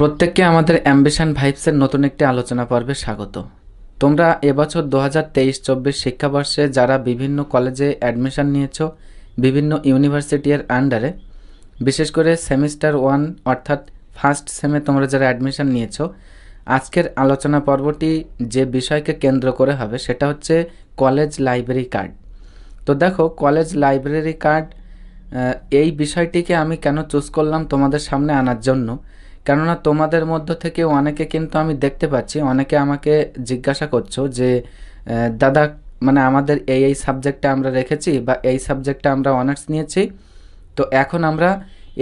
প্রত্যেককে আমাদের অ্যাম্বিশন ভাইবসের নতুন একটি আলোচনা পর্বে স্বাগত তোমরা এবছর দু হাজার তেইশ চব্বিশ শিক্ষাবর্ষে যারা বিভিন্ন কলেজে অ্যাডমিশন নিয়েছ বিভিন্ন ইউনিভার্সিটির আন্ডারে বিশেষ করে সেমিস্টার ওয়ান অর্থাৎ ফার্স্ট সেমে তোমরা যারা অ্যাডমিশন নিয়েছ আজকের আলোচনা পর্বটি যে বিষয়কে কেন্দ্র করে হবে সেটা হচ্ছে কলেজ লাইব্রেরি কার্ড তো দেখো কলেজ লাইব্রেরি কার্ড এই বিষয়টিকে আমি কেন চুজ করলাম তোমাদের সামনে আনার জন্য কেননা তোমাদের মধ্য থেকে অনেকে কিন্তু আমি দেখতে পাচ্ছি অনেকে আমাকে জিজ্ঞাসা করছো যে দাদা মানে আমাদের এই এই সাবজেক্টটা আমরা রেখেছি বা এই সাবজেক্টটা আমরা অনার্স নিয়েছি তো এখন আমরা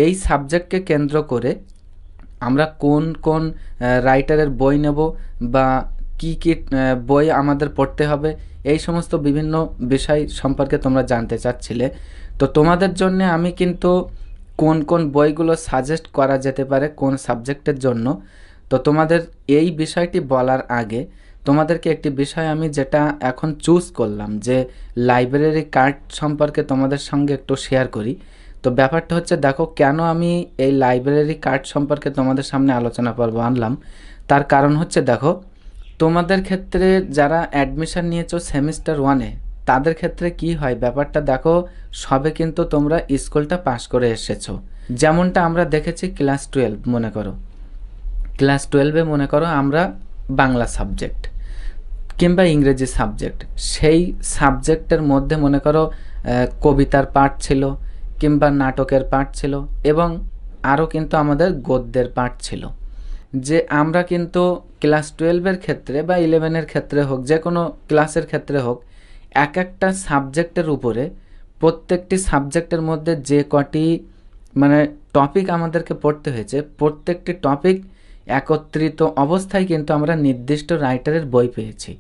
এই সাবজেক্টকে কেন্দ্র করে আমরা কোন কোন রাইটারের বই নেব বা কি কি বই আমাদের পড়তে হবে এই সমস্ত বিভিন্ন বিষয় সম্পর্কে তোমরা জানতে চাচ্ছিলে তো তোমাদের জন্য আমি কিন্তু কোন কোন বইগুলো সাজেস্ট করা যেতে পারে কোন সাবজেক্টের জন্য তো তোমাদের এই বিষয়টি বলার আগে তোমাদেরকে একটি বিষয় আমি যেটা এখন চুজ করলাম যে লাইব্রেরি কার্ড সম্পর্কে তোমাদের সঙ্গে একটু শেয়ার করি তো ব্যাপারটা হচ্ছে দেখো কেন আমি এই লাইব্রেরি কার্ড সম্পর্কে তোমাদের সামনে আলোচনা পর্ব আনলাম তার কারণ হচ্ছে দেখো তোমাদের ক্ষেত্রে যারা অ্যাডমিশান নিয়েছো সেমিস্টার ওয়ানে তাদের ক্ষেত্রে কি হয় ব্যাপারটা দেখো সবে কিন্তু তোমরা স্কুলটা পাস করে এসেছো যেমনটা আমরা দেখেছি ক্লাস টুয়েলভ মনে করো ক্লাস টুয়েলভে মনে করো আমরা বাংলা সাবজেক্ট কিংবা ইংরেজি সাবজেক্ট সেই সাবজেক্টের মধ্যে মনে করো কবিতার পাঠ ছিল কিংবা নাটকের পাঠ ছিল এবং আরও কিন্তু আমাদের গদ্যের পাঠ ছিল যে আমরা কিন্তু ক্লাস টুয়েলভের ক্ষেত্রে বা ইলেভেনের ক্ষেত্রে হোক যে কোনো ক্লাসের ক্ষেত্রে হোক এক একটা সাবজেক্টের উপরে প্রত্যেকটি সাবজেক্টের মধ্যে যে কটি মানে টপিক আমাদেরকে পড়তে হয়েছে প্রত্যেকটি টপিক একত্রিত অবস্থায় কিন্তু আমরা নির্দিষ্ট রাইটারের বই পেয়েছি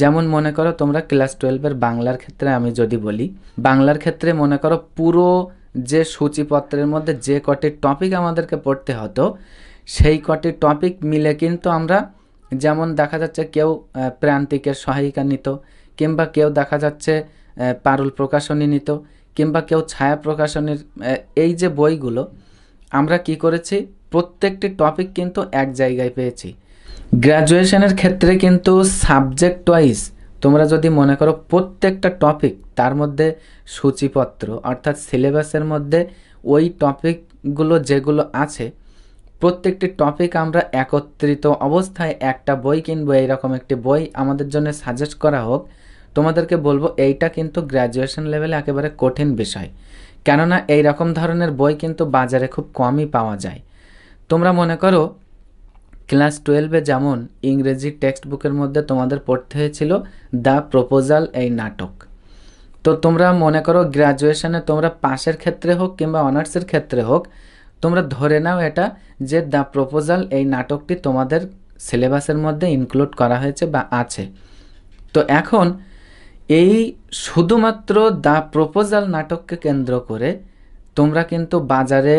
যেমন মনে করো তোমরা ক্লাস টুয়েলভের বাংলার ক্ষেত্রে আমি যদি বলি বাংলার ক্ষেত্রে মনে করো পুরো যে সূচিপত্রের মধ্যে যে কটি টপিক আমাদেরকে পড়তে হতো সেই কটি টপিক মিলে কিন্তু আমরা যেমন দেখা যাচ্ছে কেউ প্রান্তিকের সহায়িকা নিত কিংবা কেউ দেখা যাচ্ছে পারুল প্রকাশনী নিত কিংবা কেউ ছায়া প্রকাশনীর এই যে বইগুলো আমরা কি করেছি প্রত্যেকটি টপিক কিন্তু এক জায়গায় পেয়েছি গ্র্যাজুয়েশনের ক্ষেত্রে কিন্তু সাবজেক্ট ওয়াইজ তোমরা যদি মনে করো প্রত্যেকটা টপিক তার মধ্যে সূচিপত্র অর্থাৎ সিলেবাসের মধ্যে ওই টপিকগুলো যেগুলো আছে প্রত্যেকটি টপিক আমরা একত্রিত অবস্থায় একটা বই কিনবো এইরকম একটি বই আমাদের জন্য সাজেস্ট করা হোক তোমাদেরকে বলবো এইটা কিন্তু গ্র্যাজুয়েশন লেভেলে একেবারে কঠিন বিষয় কেননা এই রকম ধরনের বই কিন্তু বাজারে খুব কমই পাওয়া যায় তোমরা মনে করো ক্লাস টুয়েলভে যেমন ইংরেজি টেক্সট বুকের মধ্যে তোমাদের পড়তে হয়েছিল দ্য প্রপোজাল এই নাটক তো তোমরা মনে করো গ্র্যাজুয়েশনে তোমরা পাশের ক্ষেত্রে হোক কিংবা অনার্সের ক্ষেত্রে হোক তোমরা ধরে নাও এটা যে দ্য প্রপোজাল এই নাটকটি তোমাদের সিলেবাসের মধ্যে ইনক্লুড করা হয়েছে বা আছে তো এখন এই শুধুমাত্র দ্য প্রপোজাল নাটককে কেন্দ্র করে তোমরা কিন্তু বাজারে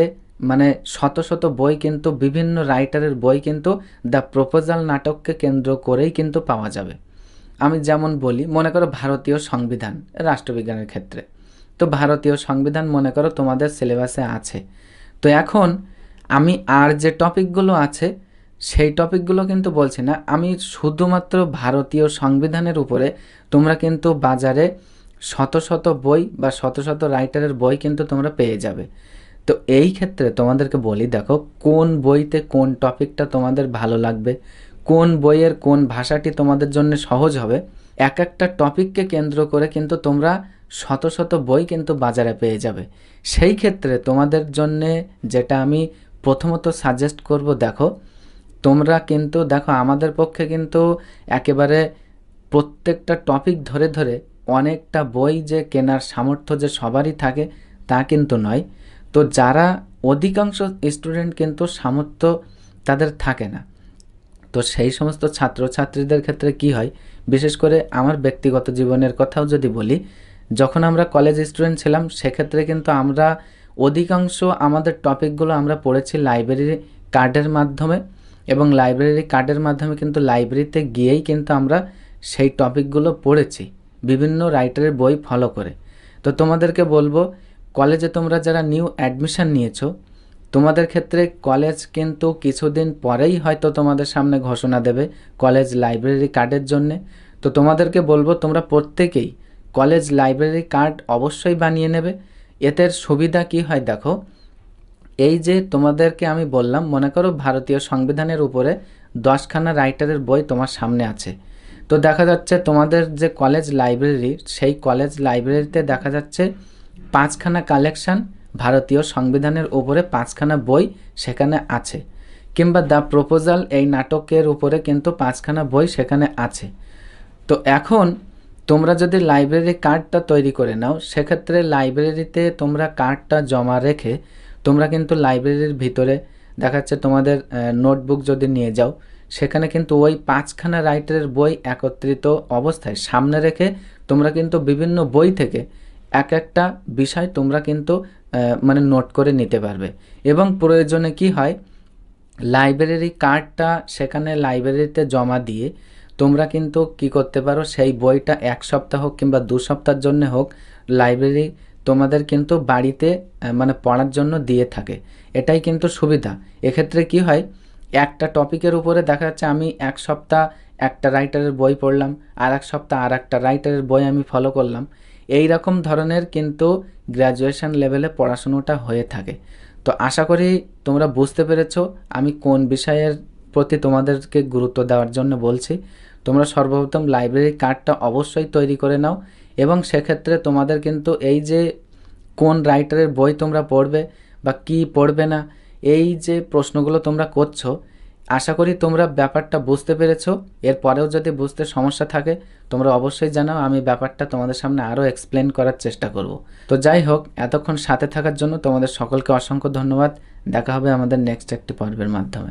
মানে শত শত বই কিন্তু বিভিন্ন রাইটারের বই কিন্তু দ্য প্রপোজাল নাটককে কেন্দ্র করেই কিন্তু পাওয়া যাবে আমি যেমন বলি মনে করো ভারতীয় সংবিধান রাষ্ট্রবিজ্ঞানের ক্ষেত্রে তো ভারতীয় সংবিধান মনে করো তোমাদের সিলেবাসে আছে তো এখন আমি আর যে টপিকগুলো আছে সেই টপিকগুলো কিন্তু বলছি না আমি শুধুমাত্র ভারতীয় সংবিধানের উপরে তোমরা কিন্তু বাজারে শত শত বই বা শত শত রাইটারের বই কিন্তু তোমরা পেয়ে যাবে তো এই ক্ষেত্রে তোমাদেরকে বলি দেখো কোন বইতে কোন টপিকটা তোমাদের ভালো লাগবে কোন বইয়ের কোন ভাষাটি তোমাদের জন্য সহজ হবে এক একটা টপিককে কেন্দ্র করে কিন্তু তোমরা শত শত বই কিন্তু বাজারে পেয়ে যাবে সেই ক্ষেত্রে তোমাদের জন্যে যেটা আমি প্রথমত সাজেস্ট করব দেখো তোমরা কিন্তু দেখো আমাদের পক্ষে কিন্তু একেবারে প্রত্যেকটা টপিক ধরে ধরে অনেকটা বই যে কেনার সামর্থ্য যে সবারই থাকে তা কিন্তু নয় তো যারা অধিকাংশ স্টুডেন্ট কিন্তু সামর্থ্য তাদের থাকে না তো সেই সমস্ত ছাত্রছাত্রীদের ক্ষেত্রে কি হয় বিশেষ করে আমার ব্যক্তিগত জীবনের কথাও যদি বলি যখন আমরা কলেজ স্টুডেন্ট ছিলাম সেক্ষেত্রে কিন্তু আমরা অধিকাংশ আমাদের টপিকগুলো আমরা পড়েছি লাইব্রেরি কার্ডের মাধ্যমে এবং লাইব্রেরি কার্ডের মাধ্যমে কিন্তু লাইব্রেরিতে গিয়েই কিন্তু আমরা সেই টপিকগুলো পড়েছি বিভিন্ন রাইটারের বই ফলো করে তো তোমাদেরকে বলবো কলেজে তোমরা যারা নিউ অ্যাডমিশান নিয়েছো তোমাদের ক্ষেত্রে কলেজ কিন্তু কিছুদিন পরেই হয়তো তোমাদের সামনে ঘোষণা দেবে কলেজ লাইব্রেরি কার্ডের জন্যে তো তোমাদেরকে বলবো তোমরা প্রত্যেকেই কলেজ লাইব্রেরি কার্ড অবশ্যই বানিয়ে নেবে এতে সুবিধা কি হয় দেখো এই যে তোমাদেরকে আমি বললাম মনে করো ভারতীয় সংবিধানের উপরে দশখানা রাইটারের বই তোমার সামনে আছে তো দেখা যাচ্ছে তোমাদের যে কলেজ লাইব্রেরি সেই কলেজ লাইব্রেরিতে দেখা যাচ্ছে পাঁচখানা কালেকশান ভারতীয় সংবিধানের উপরে পাঁচখানা বই সেখানে আছে কিংবা দ্য প্রপোজাল এই নাটকের উপরে কিন্তু পাঁচখানা বই সেখানে আছে তো এখন তোমরা যদি লাইব্রেরি কার্ডটা তৈরি করে নাও সেক্ষেত্রে লাইব্রেরিতে তোমরা কার্ডটা জমা রেখে তোমরা কিন্তু লাইব্রেরির ভিতরে দেখাচ্ছে তোমাদের নোটবুক যদি নিয়ে যাও সেখানে কিন্তু ওই পাঁচখানা রাইটারের বই একত্রিত অবস্থায় সামনে রেখে তোমরা কিন্তু বিভিন্ন বই থেকে এক একটা বিষয় তোমরা কিন্তু মানে নোট করে নিতে পারবে এবং প্রয়োজনে কি হয় লাইব্রেরি কার্ডটা সেখানে লাইব্রেরিতে জমা দিয়ে তোমরা কিন্তু কি করতে পারো সেই বইটা এক সপ্তাহ হোক কিংবা দু সপ্তাহের জন্য হোক লাইব্রেরি তোমাদের কিন্তু বাড়িতে মানে পড়ার জন্য দিয়ে থাকে এটাই কিন্তু সুবিধা এক্ষেত্রে কি হয় একটা টপিকের উপরে দেখা যাচ্ছে আমি এক সপ্তাহ একটা রাইটারের বই পড়লাম আর এক সপ্তাহ আর একটা রাইটারের বই আমি ফলো করলাম এই রকম ধরনের কিন্তু গ্র্যাজুয়েশন লেভেলে পড়াশুনোটা হয়ে থাকে তো আশা করি তোমরা বুঝতে পেরেছ আমি কোন বিষয়ের প্রতি তোমাদেরকে গুরুত্ব দেওয়ার জন্য বলছি তোমরা সর্বপ্রথম লাইব্রেরি কার্ডটা অবশ্যই তৈরি করে নাও এবং সেক্ষেত্রে তোমাদের কিন্তু এই যে কোন রাইটারের বই তোমরা পড়বে বা কি পড়বে না এই যে প্রশ্নগুলো তোমরা করছো আশা করি তোমরা ব্যাপারটা বুঝতে পেরেছো এরপরেও যদি বুঝতে সমস্যা থাকে তোমরা অবশ্যই জানাও আমি ব্যাপারটা তোমাদের সামনে আরও এক্সপ্লেন করার চেষ্টা করব তো যাই হোক এতক্ষণ সাথে থাকার জন্য তোমাদের সকলকে অসংখ্য ধন্যবাদ দেখা হবে আমাদের নেক্সট একটি পর্বের মাধ্যমে